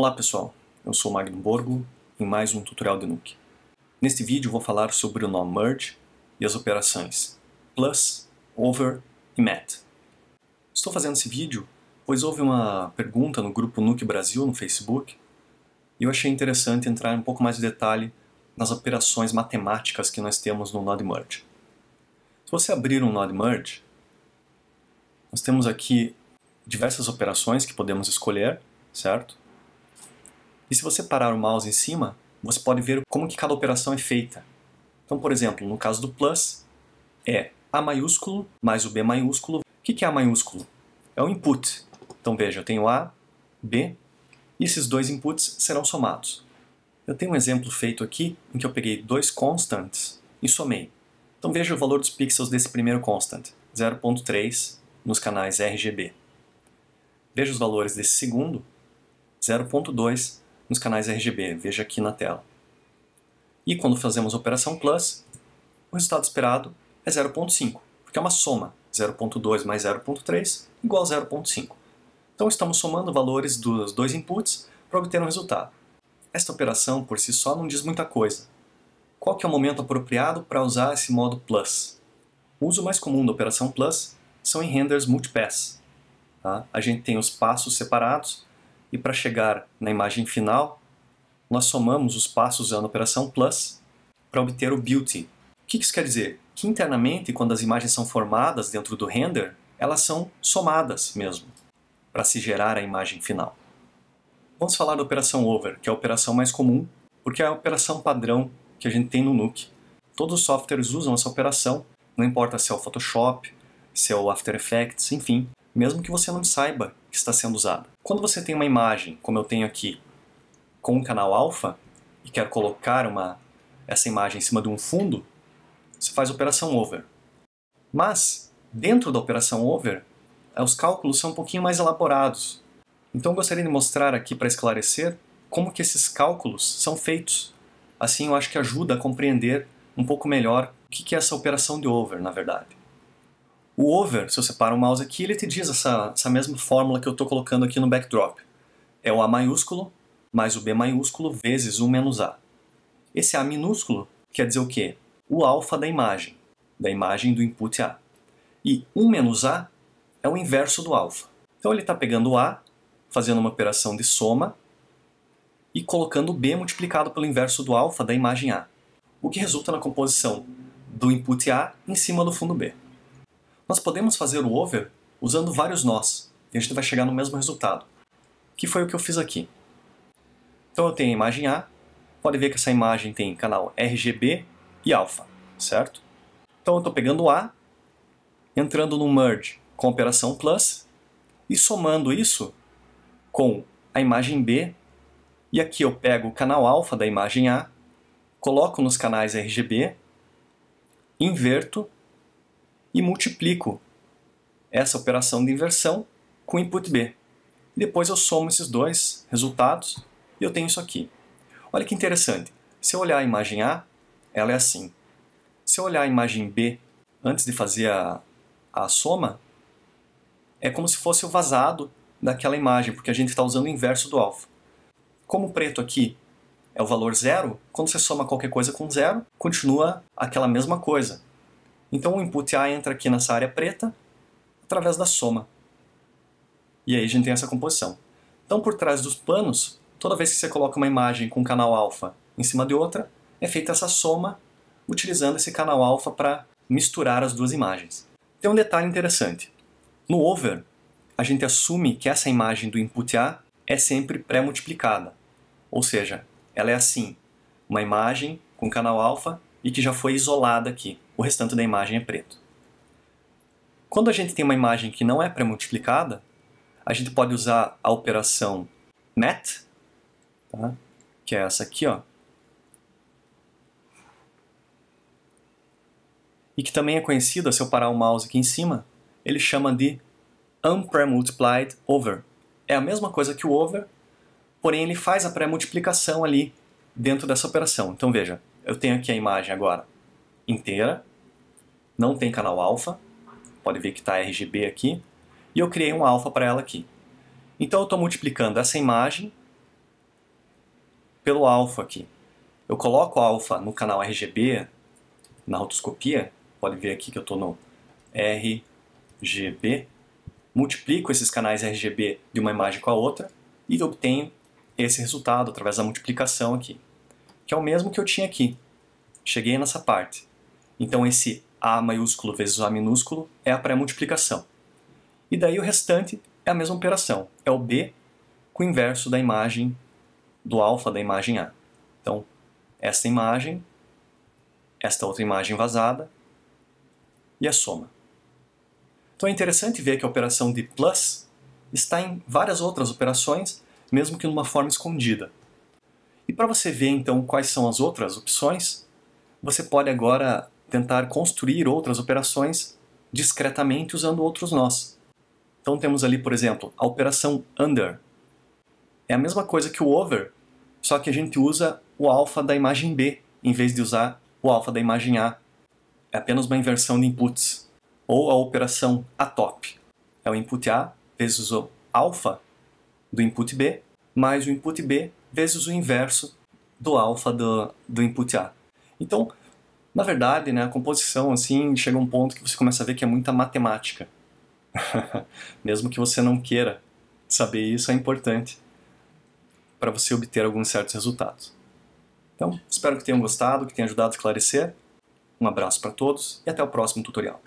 Olá pessoal, eu sou Magno Borgo em mais um tutorial de Nuke. Neste vídeo vou falar sobre o nó merge e as operações plus, over e Mat. Estou fazendo esse vídeo pois houve uma pergunta no grupo Nuke Brasil no Facebook e eu achei interessante entrar um pouco mais de detalhe nas operações matemáticas que nós temos no Node merge. Se você abrir um Node merge, nós temos aqui diversas operações que podemos escolher, certo? E se você parar o mouse em cima, você pode ver como que cada operação é feita. Então, por exemplo, no caso do plus, é A maiúsculo mais o B maiúsculo. O que é A maiúsculo? É o input. Então veja, eu tenho A, B, e esses dois inputs serão somados. Eu tenho um exemplo feito aqui em que eu peguei dois constants e somei. Então veja o valor dos pixels desse primeiro constant, 0.3 nos canais RGB. Veja os valores desse segundo, 0.2 nos canais RGB, veja aqui na tela. E quando fazemos a operação plus, o resultado esperado é 0.5, porque é uma soma, 0.2 mais 0.3 igual a 0.5. Então estamos somando valores dos dois inputs para obter um resultado. Esta operação por si só não diz muita coisa. Qual que é o momento apropriado para usar esse modo plus? O uso mais comum da operação plus são em renders multipass. Tá? A gente tem os passos separados e para chegar na imagem final, nós somamos os passos usando a operação plus para obter o beauty. O que isso quer dizer? Que internamente, quando as imagens são formadas dentro do render, elas são somadas mesmo, para se gerar a imagem final. Vamos falar da operação over, que é a operação mais comum, porque é a operação padrão que a gente tem no Nuke. Todos os softwares usam essa operação, não importa se é o Photoshop, se é o After Effects, enfim, mesmo que você não saiba que está sendo usado. Quando você tem uma imagem, como eu tenho aqui, com um canal alfa e quer colocar uma, essa imagem em cima de um fundo, você faz a operação over. Mas, dentro da operação over, eh, os cálculos são um pouquinho mais elaborados. Então eu gostaria de mostrar aqui para esclarecer como que esses cálculos são feitos. Assim eu acho que ajuda a compreender um pouco melhor o que é essa operação de over, na verdade. O over, se eu separo o mouse aqui, ele te diz essa, essa mesma fórmula que eu estou colocando aqui no backdrop. É o A maiúsculo mais o B maiúsculo vezes 1 menos A. Esse A minúsculo quer dizer o quê? O alfa da imagem, da imagem do input A. E 1 menos A é o inverso do alfa. Então ele está pegando o A, fazendo uma operação de soma e colocando o B multiplicado pelo inverso do alfa da imagem A, o que resulta na composição do input A em cima do fundo B. Nós podemos fazer o over usando vários nós, e a gente vai chegar no mesmo resultado, que foi o que eu fiz aqui. Então eu tenho a imagem A, pode ver que essa imagem tem canal RGB e alfa, certo? Então eu estou pegando A, entrando no merge com a operação plus, e somando isso com a imagem B, e aqui eu pego o canal alfa da imagem A, coloco nos canais RGB, inverto e multiplico essa operação de inversão com o input B. Depois eu somo esses dois resultados e eu tenho isso aqui. Olha que interessante. Se eu olhar a imagem A, ela é assim. Se eu olhar a imagem B antes de fazer a, a soma, é como se fosse o vazado daquela imagem, porque a gente está usando o inverso do alfa. Como o preto aqui é o valor zero, quando você soma qualquer coisa com zero, continua aquela mesma coisa. Então o input A entra aqui nessa área preta através da soma. E aí a gente tem essa composição. Então por trás dos panos, toda vez que você coloca uma imagem com um canal alfa em cima de outra, é feita essa soma utilizando esse canal alfa para misturar as duas imagens. Tem um detalhe interessante. No over, a gente assume que essa imagem do input A é sempre pré-multiplicada. Ou seja, ela é assim, uma imagem com canal alfa e que já foi isolada aqui o restante da imagem é preto. Quando a gente tem uma imagem que não é pré-multiplicada, a gente pode usar a operação net, tá? que é essa aqui, ó. e que também é conhecida, se eu parar o mouse aqui em cima, ele chama de unpremultiplied over. É a mesma coisa que o over, porém ele faz a pré-multiplicação ali dentro dessa operação. Então veja, eu tenho aqui a imagem agora inteira, não tem canal alfa, pode ver que está RGB aqui, e eu criei um alfa para ela aqui. Então eu estou multiplicando essa imagem pelo alfa aqui. Eu coloco o alfa no canal RGB, na rotoscopia, pode ver aqui que eu estou no RGB, multiplico esses canais RGB de uma imagem com a outra e obtenho esse resultado através da multiplicação aqui, que é o mesmo que eu tinha aqui. Cheguei nessa parte. Então esse a maiúsculo vezes A minúsculo é a pré-multiplicação. E daí o restante é a mesma operação, é o B com o inverso da imagem do alfa da imagem A. Então, esta imagem, esta outra imagem vazada e a soma. Então é interessante ver que a operação de plus está em várias outras operações, mesmo que numa forma escondida. E para você ver então quais são as outras opções, você pode agora tentar construir outras operações discretamente usando outros nós. Então temos ali, por exemplo, a operação under. É a mesma coisa que o over, só que a gente usa o alfa da imagem B em vez de usar o alfa da imagem A. É apenas uma inversão de inputs. Ou a operação atop. É o input A vezes o alfa do input B, mais o input B vezes o inverso do alfa do, do input A. Então, na verdade, né, a composição assim chega um ponto que você começa a ver que é muita matemática. Mesmo que você não queira saber isso, é importante para você obter alguns certos resultados. Então, espero que tenham gostado, que tenha ajudado a esclarecer. Um abraço para todos e até o próximo tutorial.